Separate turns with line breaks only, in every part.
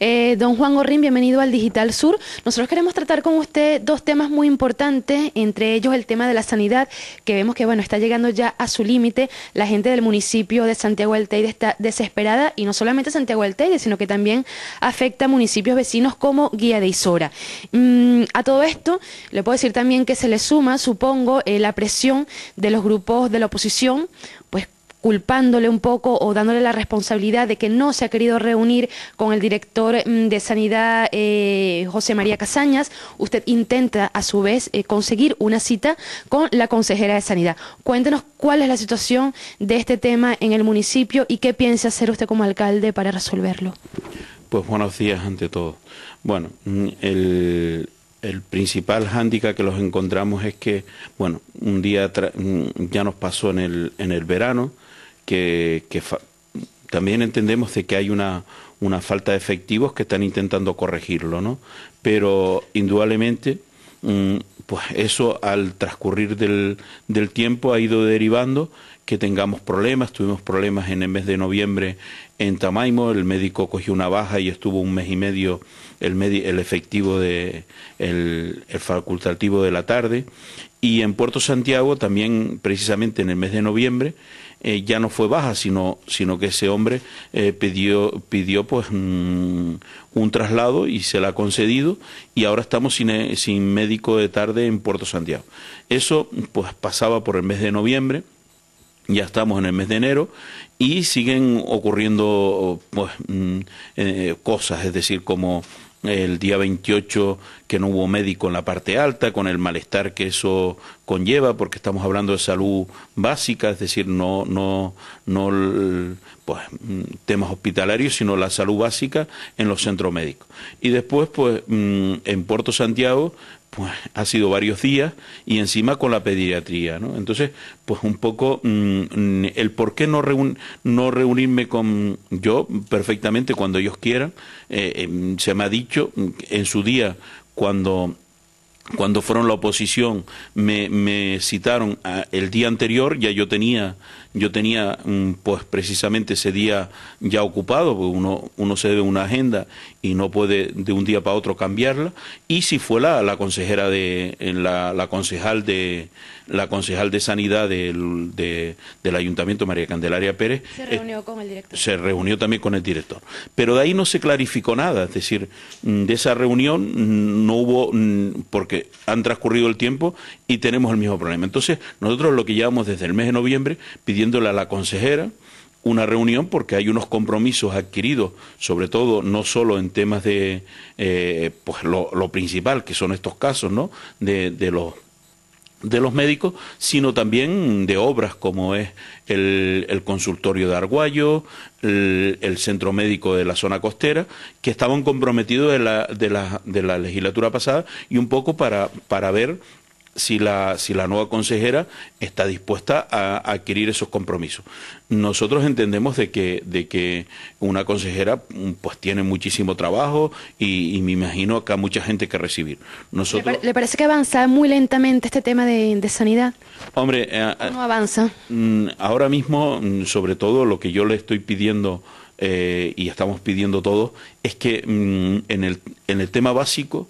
Eh, don Juan Gorrín, bienvenido al Digital Sur. Nosotros queremos tratar con usted dos temas muy importantes, entre ellos el tema de la sanidad, que vemos que bueno está llegando ya a su límite. La gente del municipio de Santiago del Teide está desesperada y no solamente Santiago del Teide, sino que también afecta a municipios vecinos como Guía de Isora. Mm, a todo esto, le puedo decir también que se le suma, supongo, eh, la presión de los grupos de la oposición, pues culpándole un poco o dándole la responsabilidad de que no se ha querido reunir con el director mm, de Sanidad, eh, José María Casañas, usted intenta a su vez eh, conseguir una cita con la consejera de Sanidad. Cuéntenos cuál es la situación de este tema en el municipio y qué piensa hacer usted como alcalde para resolverlo.
Pues buenos días ante todo. Bueno, mm, el, principal hándicap que los encontramos es que, bueno, un día mm, ya nos pasó en el, en el verano, que, también entendemos de que hay una, falta de efectivos que están intentando corregirlo, ¿no? Pero indudablemente, mm, pues eso al transcurrir del, del tiempo ha ido derivando que tengamos problemas. Tuvimos problemas en el mes de noviembre en Tamaimo, el médico cogió una baja y estuvo un mes y medio el, el efectivo de el, el, facultativo de la tarde. Y en Puerto Santiago también, precisamente en el mes de noviembre, eh, ya no fue baja, sino, sino que ese hombre eh, pidió, pidió pues mm, un, traslado y se la ha concedido y ahora estamos sin, eh, sin médico de tarde en Puerto Santiago. Eso pues pasaba por el mes de noviembre ya estamos en el mes de enero y siguen ocurriendo pues, mm, cosas, es decir, como el día 28 que no hubo médico en la parte alta, con el malestar que eso conlleva, porque estamos hablando de salud básica, es decir, no, no, no pues, mm, temas hospitalarios, sino la salud básica en los centros médicos. Y después, pues, mm, en Puerto Santiago, pues ha sido varios días y encima con la pediatría, ¿no? Entonces, pues un poco mm, el por qué no, no reunirme con yo perfectamente cuando ellos quieran, eh, em, se me ha dicho mm, en su día cuando cuando fueron la oposición me, citaron ah, el día anterior, ya yo tenía, yo tenía mm, pues precisamente ese día ya ocupado, porque uno, uno se debe una agenda y no puede de un día para otro cambiarla, y si fue la, la consejera de, la, la concejal de la concejal de sanidad del, del ayuntamiento María Candelaria Pérez se eh, reunió con el director. Se reunió también con el director. Pero de ahí no se clarificó nada, es decir, mm, de esa reunión mm, no hubo porque han transcurrido el tiempo y tenemos el mismo problema. Entonces, nosotros lo que llevamos desde el mes de noviembre pidiéndole a la consejera una reunión porque hay unos compromisos adquiridos, sobre todo no solo en temas de eh, pues lo, principal que son estos casos, ¿no? De, de los de los médicos, sino también de obras como es el, consultorio de Arguayo, el, centro médico de la zona costera, que estaban comprometidos de la, de de la legislatura pasada y un poco para ver si la, si la nueva consejera está dispuesta a, adquirir esos compromisos. Nosotros entendemos de que, de que una consejera mm, pues tiene muchísimo trabajo y, me imagino acá mucha gente que recibir. Nosotros... ¿Le, parece
que avanza muy lentamente este tema de, sanidad?
Hombre, no eh, eh, avanza? Mm, ahora mismo, mm, sobre todo lo que yo le estoy pidiendo... Eh, y estamos pidiendo todos, es que en, el, en el tema básico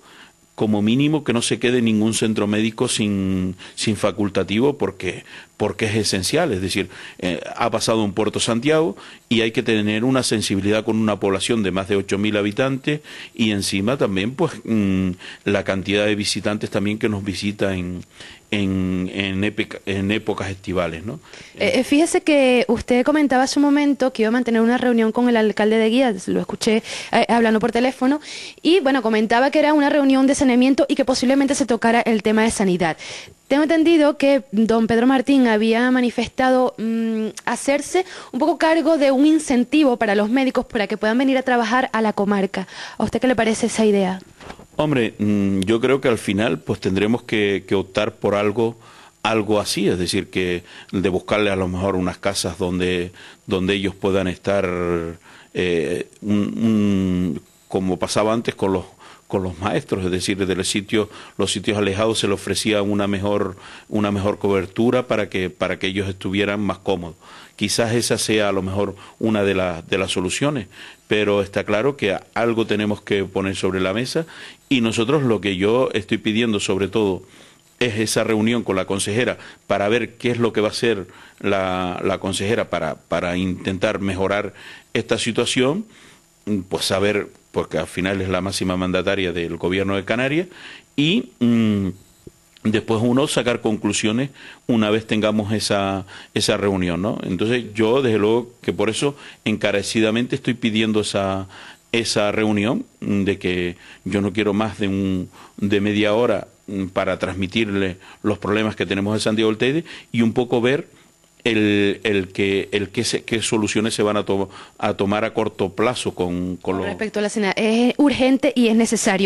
como mínimo que no se quede ningún centro médico sin, sin facultativo porque, porque es esencial. Es decir, eh, ha pasado en Puerto Santiago y hay que tener una sensibilidad con una población de más de 8.000 habitantes y encima también pues mm, la cantidad de visitantes también que nos visitan. en, en, en, épocas estivales. ¿no?
Eh, eh, fíjese que usted comentaba hace un momento que iba a mantener una reunión con el alcalde de Guías, lo escuché eh, hablando por teléfono, y bueno, comentaba que era una reunión de saneamiento y que posiblemente se tocara el tema de sanidad. Tengo entendido que don Pedro Martín había manifestado mm, hacerse un poco cargo de un incentivo para los médicos para que puedan venir a trabajar a la comarca. ¿A usted qué le parece esa idea?
Hombre, mm, yo creo que al final pues tendremos que, optar por algo algo así, es decir, que de buscarle a lo mejor unas casas donde, donde ellos puedan estar eh, como pasaba antes con los con los maestros, es decir, desde los sitios, los sitios alejados se les ofrecía una mejor, una mejor cobertura para que, para que ellos estuvieran más cómodos. Quizás esa sea a lo mejor una de, de las soluciones, pero está claro que algo tenemos que poner sobre la mesa y nosotros lo que yo estoy pidiendo sobre todo es esa reunión con la consejera para ver qué es lo que va a hacer la, la consejera para, para intentar mejorar esta situación, pues saber, porque al final es la máxima mandataria del gobierno de Canarias, y mm, después uno sacar conclusiones una vez tengamos esa, esa reunión, ¿no? Entonces yo, desde luego, que por eso encarecidamente estoy pidiendo esa, esa reunión de que yo no quiero más de, un, de media hora mm, para transmitirle los problemas que tenemos en San Diego Teide y un poco ver el, que el que se, qué soluciones se van a, tomar a corto plazo con, con,
respecto a la cena es urgente y es necesario